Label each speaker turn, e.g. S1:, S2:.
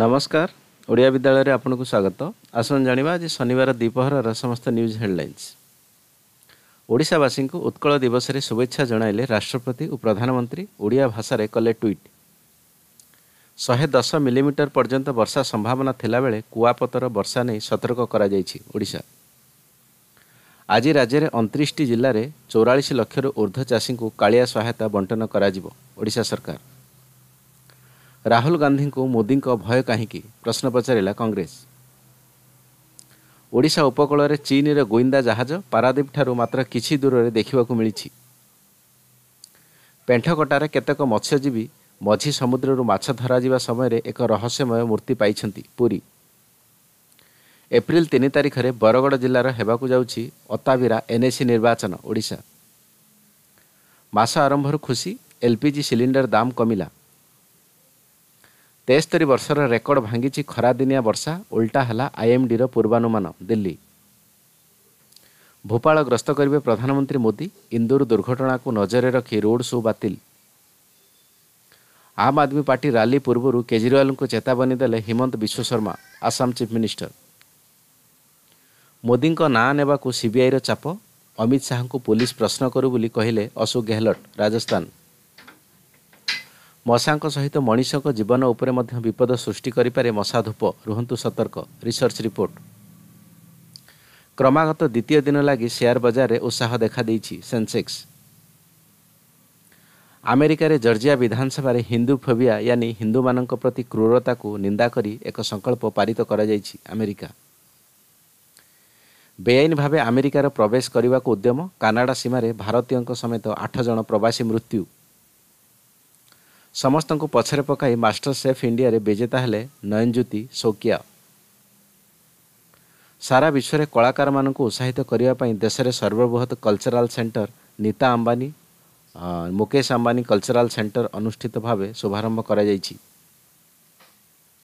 S1: ନମସ୍କାର ଓଡ଼ିଆ ବିଦ୍ୟାଳୟରେ ଆପଣଙ୍କୁ ସ୍ୱାଗତ ଆସନ୍ତୁ ଜାଣିବା ଆଜି ଶନିବାର ଦ୍ୱିପହରର ସମସ୍ତ ନ୍ୟୁଜ୍ ହେଡ୍ଲାଇନ୍ସ ଓଡ଼ିଶାବାସୀଙ୍କୁ ଉତ୍କଳ ଦିବସରେ ଶୁଭେଚ୍ଛା ଜଣାଇଲେ ରାଷ୍ଟ୍ରପତି ଓ ପ୍ରଧାନମନ୍ତ୍ରୀ ଓଡ଼ିଆ ଭାଷାରେ କଲେ ଟ୍ୱିଟ୍ ଶହେ ଦଶ ମିଲିମିଟର ପର୍ଯ୍ୟନ୍ତ ବର୍ଷା ସମ୍ଭାବନା ଥିଲାବେଳେ କୁଆପଥର ବର୍ଷା ନେଇ ସତର୍କ କରାଯାଇଛି ଓଡ଼ିଶା ଆଜି ରାଜ୍ୟରେ ଅଣତିରିଶଟି ଜିଲ୍ଲାରେ ଚଉରାଳିଶ ଲକ୍ଷରୁ ଉର୍ଦ୍ଧ୍ୱ ଚାଷୀଙ୍କୁ କାଳିଆ ସହାୟତା ବଣ୍ଟନ କରାଯିବ ଓଡ଼ିଶା ସରକାର ରାହୁଲ ଗାନ୍ଧୀଙ୍କୁ ମୋଦିଙ୍କ ଭୟ କାହିଁକି ପ୍ରଶ୍ନ ପଚାରିଲା କଂଗ୍ରେସ ଓଡ଼ିଶା ଉପକୂଳରେ ଚୀନର ଗୁଇନ୍ଦା ଜାହାଜ ପାରାଦୀପଠାରୁ ମାତ୍ର କିଛି ଦୂରରେ ଦେଖିବାକୁ ମିଳିଛି ପେଣ୍ଠକଟାରେ କେତେକ ମତ୍ସ୍ୟଜୀବୀ ମଝି ସମୁଦ୍ରରୁ ମାଛ ଧରାଯିବା ସମୟରେ ଏକ ରହସ୍ୟମୟ ମୂର୍ତ୍ତି ପାଇଛନ୍ତି ପୁରୀ ଏପ୍ରିଲ ତିନି ତାରିଖରେ ବରଗଡ଼ ଜିଲ୍ଲାର ହେବାକୁ ଯାଉଛି ଅତାବିରା ଏନ୍ଏସି ନିର୍ବାଚନ ଓଡ଼ିଶା ମାସ ଆରମ୍ଭରୁ ଖୁସି ଏଲ୍ପିଜି ସିଲିଣ୍ଡର ଦାମ୍ କମିଲା ତେସ୍ତରି ବର୍ଷର ରେକର୍ଡ ଭାଙ୍ଗିଛି ଖରାଦିନିଆ ବର୍ଷା ଓଲଟା ହେଲା ଆଇଏମ୍ଡିର ପୂର୍ବାନୁମାନ ଦିଲ୍ଲୀ ଭୋପାଳ ଗ୍ରସ୍ତ କରିବେ ପ୍ରଧାନମନ୍ତ୍ରୀ ମୋଦି ଇନ୍ଦୋର ଦୁର୍ଘଟଣାକୁ ନଜରରେ ରଖି ରୋଡ୍ ଶୋ ବାତିଲ ଆମ୍ ଆଦମୀ ପାର୍ଟି ରାଲି ପୂର୍ବରୁ କେଜରିୱାଲଙ୍କୁ ଚେତାବନୀ ଦେଲେ ହିମନ୍ତ ବିଶ୍ୱଶର୍ମା ଆସାମ ଚିଫ୍ ମିନିଷ୍ଟର ମୋଦିଙ୍କ ନାଁ ନେବାକୁ ସିବିଆଇର ଚାପ ଅମିତ ଶାହାଙ୍କୁ ପୋଲିସ ପ୍ରଶ୍ନ କରୁ ବୋଲି କହିଲେ ଅଶୋକ ଗେହଲଟ ରାଜସ୍ଥାନ ମଶାଙ୍କ ସହିତ ମଣିଷଙ୍କ ଜୀବନ ଉପରେ ମଧ୍ୟ ବିପଦ ସୃଷ୍ଟି କରିପାରେ ମଶା ଧୂପ ରୁହନ୍ତୁ ସତର୍କ ରିସର୍ଚ୍ଚ ରିପୋର୍ଟ କ୍ରମାଗତ ଦ୍ୱିତୀୟ ଦିନ ଲାଗି ସେୟାର ବଜାରରେ ଉତ୍ସାହ ଦେଖାଦେଇଛି ସେନ୍ସେକ୍ସ ଆମେରିକାରେ ଜର୍ଜିଆ ବିଧାନସଭାରେ ହିନ୍ଦୁ ଫୋବିଆ ୟାନି ହିନ୍ଦୁମାନଙ୍କ ପ୍ରତି କ୍ରୂରତାକୁ ନିନ୍ଦା କରି ଏକ ସଂକଳ୍ପ ପାରିତ କରାଯାଇଛି ଆମେରିକା ବେଆଇନ ଭାବେ ଆମେରିକାର ପ୍ରବେଶ କରିବାକୁ ଉଦ୍ୟମ କାନାଡ଼ା ସୀମାରେ ଭାରତୀୟଙ୍କ ସମେତ ଆଠ ଜଣ ପ୍ରବାସୀ ମୃତ୍ୟୁ ସମସ୍ତଙ୍କୁ ପଛରେ ପକାଇ ମାଷ୍ଟର ସେଫ୍ ଇଣ୍ଡିଆରେ ବିଜେତା ହେଲେ ନୟନଜ୍ୟୋତି ସୌକିଆ ସାରା ବିଶ୍ୱରେ କଳାକାରମାନଙ୍କୁ ଉତ୍ସାହିତ କରିବା ପାଇଁ ଦେଶରେ ସର୍ବବୃହତ cultural centre Nita Ambani Mukesh Ambani cultural centre ଅନୁଷ୍ଠିତ ଭାବେ ଶୁଭାରମ୍ଭ କରାଯାଇଛି